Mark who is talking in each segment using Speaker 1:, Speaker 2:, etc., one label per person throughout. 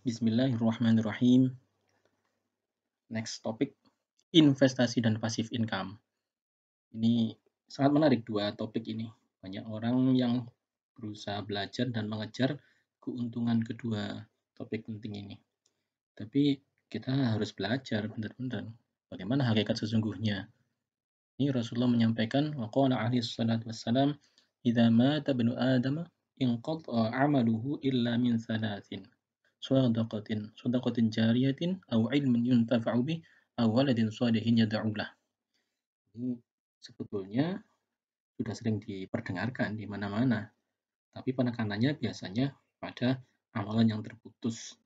Speaker 1: Bismillahirrahmanirrahim. Next topic, investasi dan pasif income. Ini sangat menarik dua topik ini. Banyak orang yang berusaha belajar dan mengejar keuntungan kedua topik penting ini. Tapi kita harus belajar benar-benar bagaimana hakikat sesungguhnya. Ini Rasulullah menyampaikan, waqala alaihi salatu wassalam, idza mata benu adama inqata amaluhu illa min thalathin sadaqatin sadaqatin jariyatin au ilmin yuntafa'u bih au waladin salihin yad'ulah. Ini sebetulnya sudah sering diperdengarkan di mana-mana. Tapi penekanannya biasanya pada amalan yang terputus.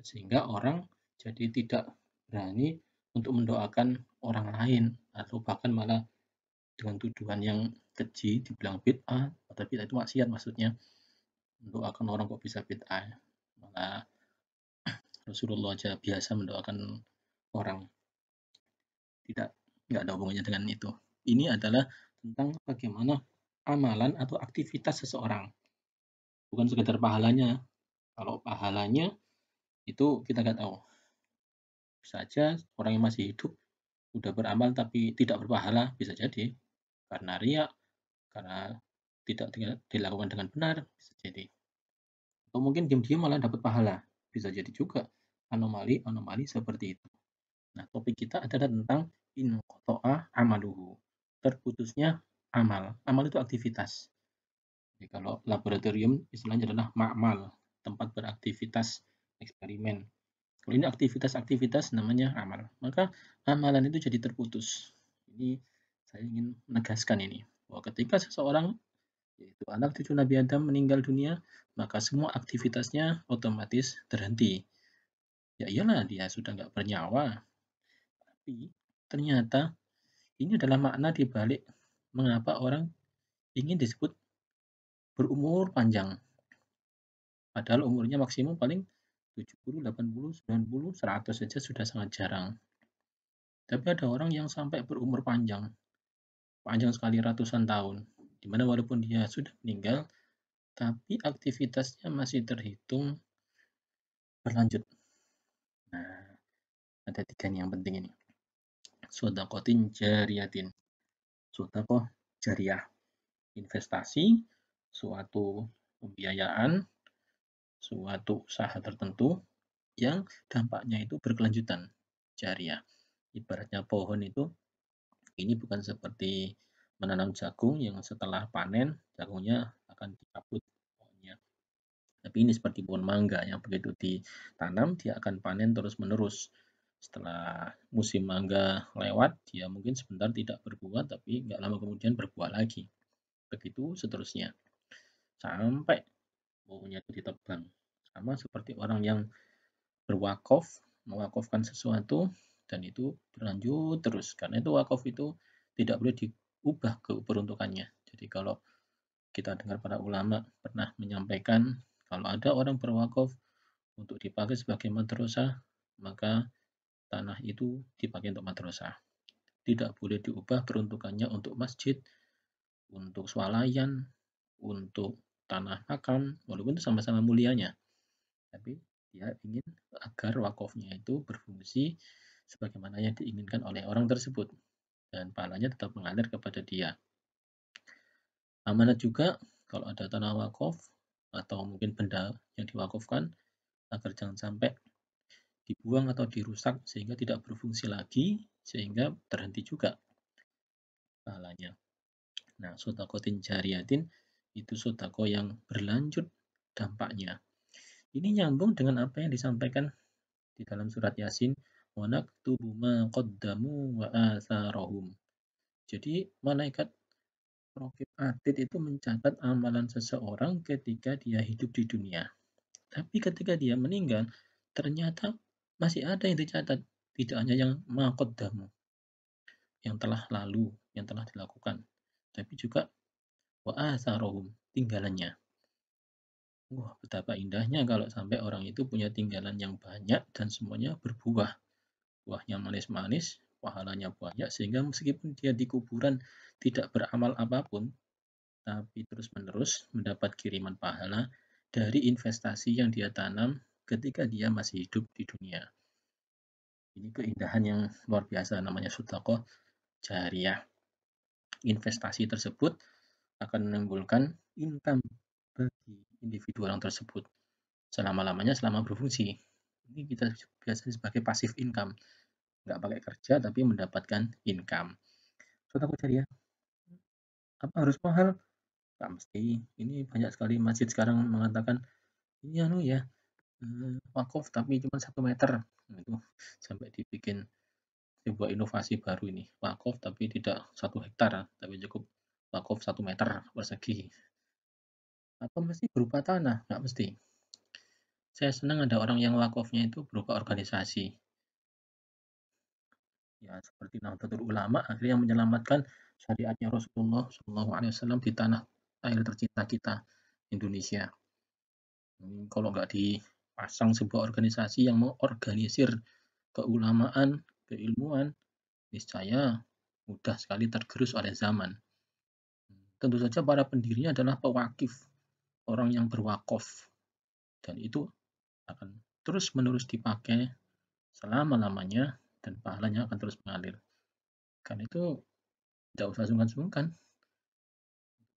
Speaker 1: Sehingga orang jadi tidak berani untuk mendoakan orang lain atau bahkan malah dengan tuduhan yang keji dibilang bid'ah, tapi itu maksiat maksudnya. Mendoakan orang kok bisa bid'ah karena Rasulullah aja biasa mendoakan orang. Tidak, nggak ada hubungannya dengan itu. Ini adalah tentang bagaimana amalan atau aktivitas seseorang. Bukan sekedar pahalanya. Kalau pahalanya itu kita nggak tahu. Bisa saja orang yang masih hidup udah beramal tapi tidak berpahala bisa jadi karena riak, karena tidak dilakukan dengan benar bisa jadi atau mungkin diam-diam malah dapat pahala bisa jadi juga anomali-anomali seperti itu nah topik kita adalah tentang in kotoa amaluhu terputusnya amal amal itu aktivitas jadi kalau laboratorium istilahnya adalah makmal tempat beraktivitas eksperimen kalau ini aktivitas-aktivitas namanya amal maka amalan itu jadi terputus ini saya ingin menegaskan ini bahwa ketika seseorang yaitu anak cucu Nabi Adam meninggal dunia, maka semua aktivitasnya otomatis terhenti. Ya iyalah dia sudah nggak bernyawa. Tapi ternyata ini adalah makna dibalik mengapa orang ingin disebut berumur panjang. Padahal umurnya maksimum paling 70, 80, 90, 100 saja sudah sangat jarang. Tapi ada orang yang sampai berumur panjang. Panjang sekali ratusan tahun dimana walaupun dia sudah meninggal, tapi aktivitasnya masih terhitung berlanjut. Nah, ada tiga yang penting ini. Sodakotin jariyatin. Sodakoh jariah. Investasi, suatu pembiayaan, suatu usaha tertentu yang dampaknya itu berkelanjutan jariah. Ibaratnya pohon itu, ini bukan seperti menanam jagung yang setelah panen jagungnya akan dicabut pohonnya. Tapi ini seperti pohon mangga yang begitu ditanam dia akan panen terus-menerus. Setelah musim mangga lewat, dia mungkin sebentar tidak berbuah, tapi nggak lama kemudian berbuah lagi. Begitu seterusnya. Sampai pohonnya itu ditebang. Sama seperti orang yang berwakof mewakofkan sesuatu, dan itu berlanjut terus. Karena itu wakaf itu tidak boleh ubah keperuntukannya. Jadi kalau kita dengar para ulama pernah menyampaikan kalau ada orang berwakaf untuk dipakai sebagai madrasah, maka tanah itu dipakai untuk madrasah. Tidak boleh diubah peruntukannya untuk masjid, untuk swalayan, untuk tanah makam, walaupun itu sama-sama mulianya. Tapi dia ingin agar wakafnya itu berfungsi sebagaimana yang diinginkan oleh orang tersebut dan pahalanya tetap mengalir kepada dia. Amanat juga kalau ada tanah wakaf atau mungkin benda yang diwakafkan agar jangan sampai dibuang atau dirusak sehingga tidak berfungsi lagi sehingga terhenti juga pahalanya. Nah, sotakotin jariatin itu sotako yang berlanjut dampaknya. Ini nyambung dengan apa yang disampaikan di dalam surat Yasin وَنَكْتُبُ مَا qaddamu wa Jadi malaikat Rokib Atid itu mencatat amalan seseorang ketika dia hidup di dunia. Tapi ketika dia meninggal, ternyata masih ada yang dicatat. Tidak hanya yang maqaddamu, yang telah lalu, yang telah dilakukan. Tapi juga وَآثَارَهُمْ tinggalannya. Wah, betapa indahnya kalau sampai orang itu punya tinggalan yang banyak dan semuanya berbuah buahnya manis-manis, pahalanya banyak, sehingga meskipun dia di kuburan tidak beramal apapun, tapi terus-menerus mendapat kiriman pahala dari investasi yang dia tanam ketika dia masih hidup di dunia. Ini keindahan yang luar biasa namanya sutako jariah. Investasi tersebut akan menimbulkan income bagi individu orang tersebut selama-lamanya selama berfungsi ini kita biasanya sebagai pasif income nggak pakai kerja tapi mendapatkan income so aku cari ya apa harus mahal nggak mesti ini banyak sekali masjid sekarang mengatakan ini anu ya eh, wakaf tapi cuma satu meter nah, itu sampai dibikin sebuah inovasi baru ini wakaf tapi tidak satu hektar tapi cukup wakaf satu meter persegi apa mesti berupa tanah nggak mesti saya senang ada orang yang wakofnya itu berupa organisasi. Ya, seperti Nahdlatul Ulama akhirnya menyelamatkan syariatnya Rasulullah SAW di tanah air tercinta kita Indonesia. Hmm, kalau nggak dipasang sebuah organisasi yang mengorganisir keulamaan, keilmuan, niscaya mudah sekali tergerus oleh zaman. Tentu saja para pendirinya adalah pewakif, orang yang berwakof. Dan itu akan terus-menerus dipakai selama-lamanya dan pahalanya akan terus mengalir. Karena itu tidak usah sungkan-sungkan.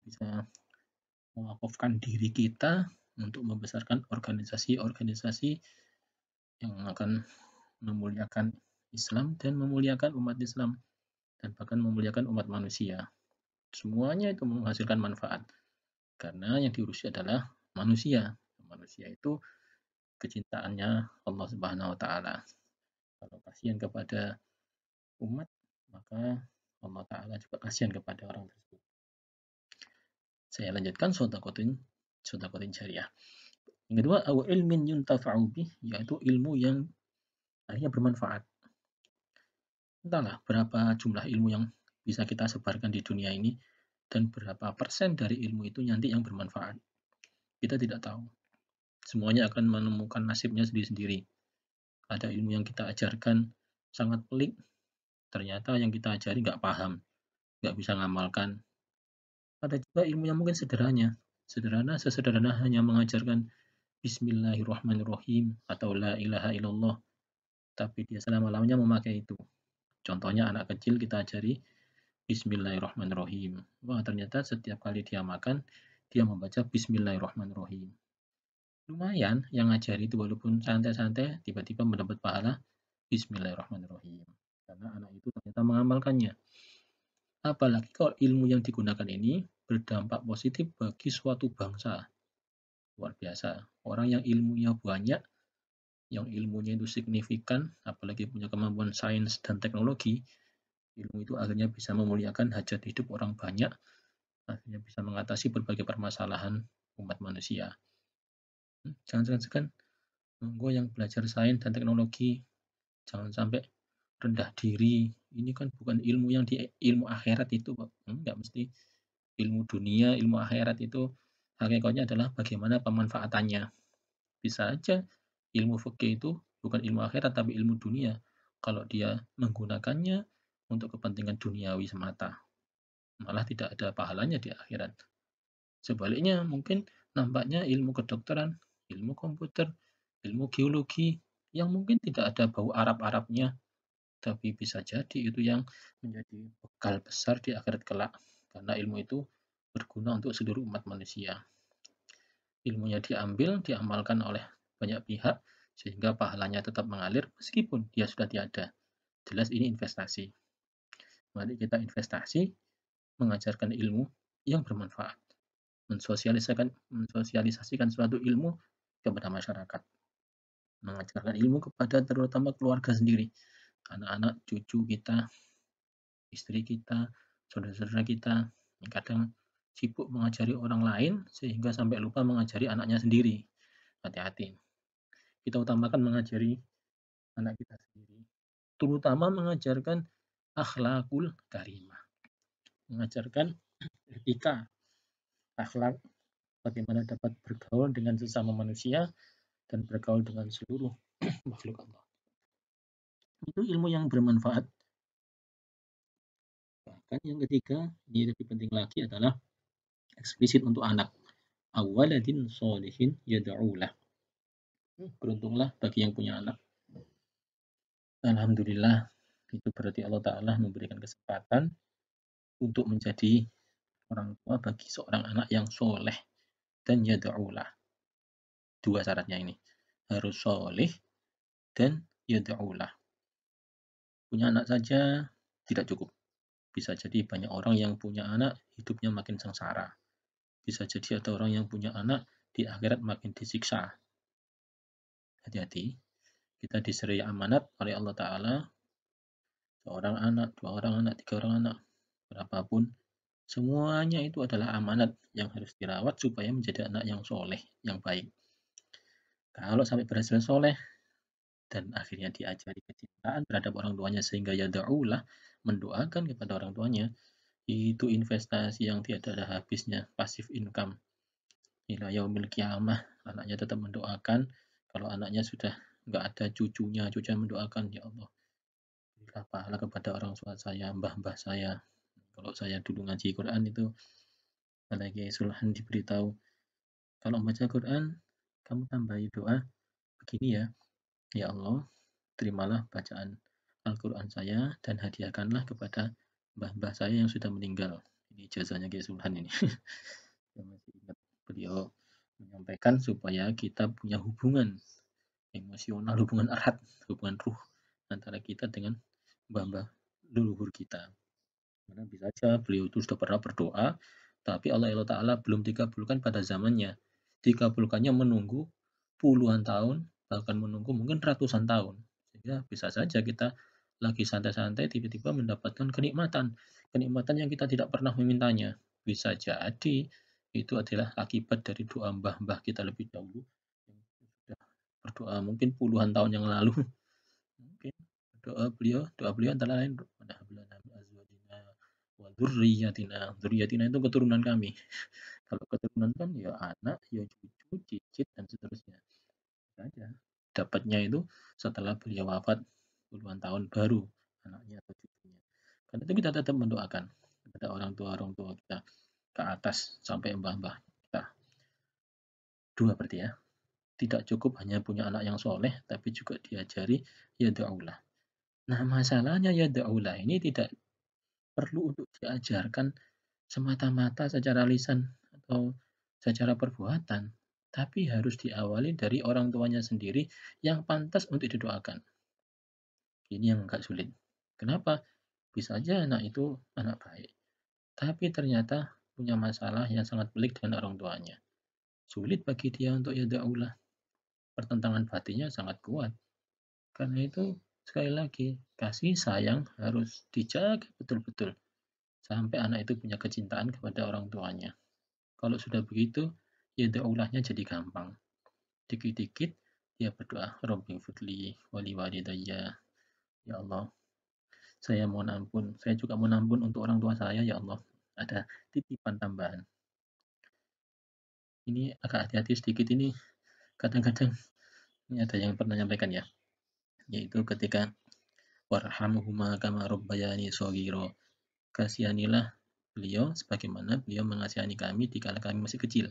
Speaker 1: Bisa mewakufkan diri kita untuk membesarkan organisasi-organisasi yang akan memuliakan Islam dan memuliakan umat Islam dan bahkan memuliakan umat manusia. Semuanya itu menghasilkan manfaat. Karena yang diurusi adalah manusia. Manusia itu kecintaannya Allah Subhanahu wa taala. Kalau kasihan kepada umat, maka Allah taala juga kasihan kepada orang tersebut. Saya lanjutkan sodakotin sodakotin syariah. Yang kedua, aw ilmin yuntafa'u bih, yaitu ilmu yang akhirnya bermanfaat. Entahlah berapa jumlah ilmu yang bisa kita sebarkan di dunia ini dan berapa persen dari ilmu itu nanti yang bermanfaat. Kita tidak tahu. Semuanya akan menemukan nasibnya sendiri-sendiri. Ada ilmu yang kita ajarkan sangat pelik, ternyata yang kita ajari nggak paham, nggak bisa ngamalkan. Ada juga ilmu yang mungkin sederhana, sederhana sesederhana hanya mengajarkan Bismillahirrahmanirrahim atau La ilaha illallah, tapi dia selama-lamanya memakai itu. Contohnya anak kecil kita ajari Bismillahirrahmanirrahim. Wah, ternyata setiap kali dia makan, dia membaca Bismillahirrahmanirrahim lumayan yang ngajari itu walaupun santai-santai tiba-tiba mendapat pahala Bismillahirrahmanirrahim karena anak itu ternyata mengamalkannya apalagi kalau ilmu yang digunakan ini berdampak positif bagi suatu bangsa luar biasa orang yang ilmunya banyak yang ilmunya itu signifikan apalagi punya kemampuan sains dan teknologi ilmu itu akhirnya bisa memuliakan hajat hidup orang banyak akhirnya bisa mengatasi berbagai permasalahan umat manusia jangan segan-segan monggo yang belajar sains dan teknologi jangan sampai rendah diri ini kan bukan ilmu yang di ilmu akhirat itu hmm, nggak mesti ilmu dunia ilmu akhirat itu hakikatnya adalah bagaimana pemanfaatannya bisa aja ilmu fikih itu bukan ilmu akhirat tapi ilmu dunia kalau dia menggunakannya untuk kepentingan duniawi semata malah tidak ada pahalanya di akhirat sebaliknya mungkin nampaknya ilmu kedokteran ilmu komputer, ilmu geologi, yang mungkin tidak ada bau Arab-Arabnya, tapi bisa jadi itu yang menjadi bekal besar di akhirat kelak, karena ilmu itu berguna untuk seluruh umat manusia. Ilmunya diambil, diamalkan oleh banyak pihak, sehingga pahalanya tetap mengalir meskipun dia sudah tiada. Jelas ini investasi. Mari kita investasi mengajarkan ilmu yang bermanfaat. Mensosialisasikan, mensosialisasikan suatu ilmu kepada masyarakat. Mengajarkan ilmu kepada terutama keluarga sendiri, anak-anak, cucu kita, istri kita, saudara-saudara kita, yang kadang sibuk mengajari orang lain sehingga sampai lupa mengajari anaknya sendiri. Hati-hati. Kita utamakan mengajari anak kita sendiri, terutama mengajarkan akhlakul karimah. Mengajarkan etika akhlak bagaimana dapat bergaul dengan sesama manusia dan bergaul dengan seluruh makhluk Allah. Itu ilmu yang bermanfaat. Bahkan yang ketiga, ini lebih penting lagi adalah eksplisit untuk anak. Awaladin solihin yada'ulah. Hmm, beruntunglah bagi yang punya anak. Alhamdulillah, itu berarti Allah Ta'ala memberikan kesempatan untuk menjadi orang tua bagi seorang anak yang soleh dan yad'ulah. Dua syaratnya ini. Harus soleh dan yad'ulah. Punya anak saja tidak cukup. Bisa jadi banyak orang yang punya anak hidupnya makin sengsara. Bisa jadi ada orang yang punya anak di akhirat makin disiksa. Hati-hati. Kita diseri amanat oleh Allah Ta'ala. Seorang anak, dua orang anak, tiga orang anak, berapapun Semuanya itu adalah amanat yang harus dirawat supaya menjadi anak yang soleh, yang baik. Kalau sampai berhasil soleh, dan akhirnya diajari kecintaan terhadap orang tuanya sehingga ya da'ulah mendoakan kepada orang tuanya itu investasi yang tidak ada habisnya pasif income ila yaumil kiamah anaknya tetap mendoakan kalau anaknya sudah nggak ada cucunya cucunya mendoakan ya Allah berilah pahala kepada orang tua saya mbah-mbah saya kalau saya dulu ngaji Quran itu apalagi Sulhan diberitahu kalau membaca Quran kamu tambahi doa begini ya ya Allah terimalah bacaan Al-Quran saya dan hadiahkanlah kepada mbah-mbah saya yang sudah meninggal ini jasanya Kiai Sulhan ini saya masih ingat beliau menyampaikan supaya kita punya hubungan emosional hubungan erat, hubungan ruh antara kita dengan mbah-mbah leluhur kita karena bisa saja beliau itu sudah pernah berdoa, tapi Allah Ta'ala belum dikabulkan pada zamannya. Dikabulkannya menunggu puluhan tahun, bahkan menunggu mungkin ratusan tahun. Sehingga bisa saja kita lagi santai-santai tiba-tiba mendapatkan kenikmatan. Kenikmatan yang kita tidak pernah memintanya. Bisa jadi itu adalah akibat dari doa mbah-mbah kita lebih dahulu yang sudah berdoa mungkin puluhan tahun yang lalu. Mungkin doa beliau, doa beliau antara lain wa dzurriyyatina. Dzurriyyatina itu keturunan kami. Kalau keturunan kan ya anak, ya cucu, cicit dan seterusnya. Saja. Dapatnya itu setelah beliau wafat puluhan tahun baru anaknya atau cucunya. Karena itu kita tetap mendoakan kepada orang tua orang tua kita ke atas sampai mbah-mbah kita. Dua berarti ya. Tidak cukup hanya punya anak yang soleh, tapi juga diajari ya daulah. Nah masalahnya ya daulah ini tidak perlu untuk diajarkan semata-mata secara lisan atau secara perbuatan, tapi harus diawali dari orang tuanya sendiri yang pantas untuk didoakan. Ini yang agak sulit. Kenapa? Bisa aja anak itu anak baik, tapi ternyata punya masalah yang sangat pelik dengan orang tuanya. Sulit bagi dia untuk yada'ulah. Pertentangan batinnya sangat kuat. Karena itu Sekali lagi, kasih sayang harus dijaga betul-betul sampai anak itu punya kecintaan kepada orang tuanya. Kalau sudah begitu, ya ulahnya jadi gampang. Dikit-dikit, dia berdoa, Robbi Fudli, Wali wali Walidaya, Ya Allah, saya mohon ampun. Saya juga mohon ampun untuk orang tua saya, Ya Allah. Ada titipan tambahan. Ini agak hati-hati sedikit ini. Kadang-kadang, ini ada yang pernah nyampaikan ya yaitu ketika warhamhuma kama rabbayani sogiro Kasihanilah beliau sebagaimana beliau mengasihani kami dikala kami masih kecil.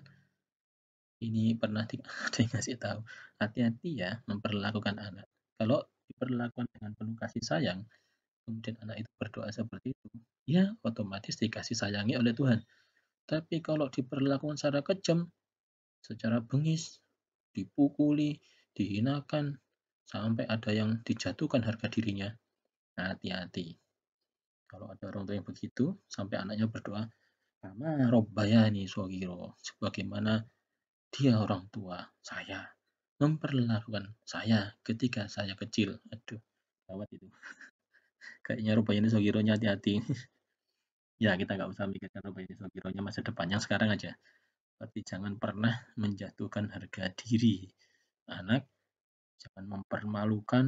Speaker 1: Ini pernah ada yang tahu. Hati-hati ya memperlakukan anak. Kalau diperlakukan dengan penuh kasih sayang, kemudian anak itu berdoa seperti itu, ya otomatis dikasih sayangi oleh Tuhan. Tapi kalau diperlakukan secara kejam, secara bengis, dipukuli, dihinakan, sampai ada yang dijatuhkan harga dirinya, hati-hati. Kalau ada orang tua yang begitu, sampai anaknya berdoa, Kama robbayani sogiro, sebagaimana dia orang tua saya, memperlakukan saya ketika saya kecil. Aduh, gawat itu. Kayaknya robbayani sogironya hati-hati. ya, kita nggak usah mikirkan robbayani sogironya masa depannya sekarang aja. Tapi jangan pernah menjatuhkan harga diri anak jangan mempermalukan,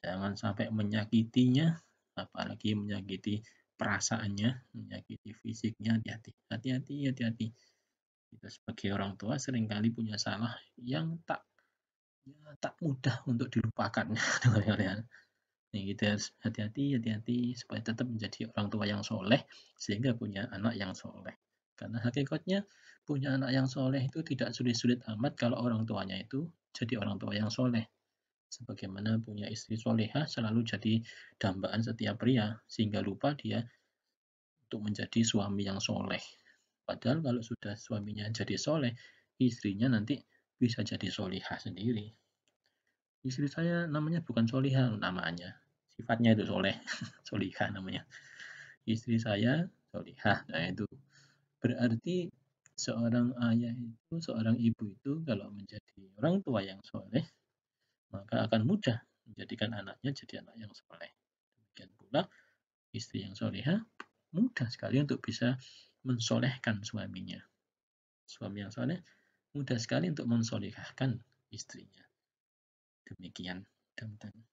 Speaker 1: jangan sampai menyakitinya, apalagi menyakiti perasaannya, menyakiti fisiknya, hati-hati, hati-hati, hati-hati. Kita sebagai orang tua seringkali punya salah yang tak ya, tak mudah untuk dilupakan. Ya, ya. Nih, kita gitu, harus hati-hati, hati-hati supaya tetap menjadi orang tua yang soleh sehingga punya anak yang soleh. Karena hakikatnya punya anak yang soleh itu tidak sulit-sulit amat kalau orang tuanya itu jadi orang tua yang soleh. Sebagaimana punya istri soleha selalu jadi dambaan setiap pria, sehingga lupa dia untuk menjadi suami yang soleh. Padahal kalau sudah suaminya jadi soleh, istrinya nanti bisa jadi soleha sendiri. Istri saya namanya bukan soleha, namanya, sifatnya itu soleh, soleha namanya. Istri saya soleha, nah itu berarti seorang ayah itu, seorang ibu itu kalau menjadi orang tua yang soleh, maka akan mudah menjadikan anaknya jadi anak yang soleh. Demikian pula istri yang soleha mudah sekali untuk bisa mensolehkan suaminya. Suami yang soleh mudah sekali untuk mensolehkan istrinya. Demikian, demikian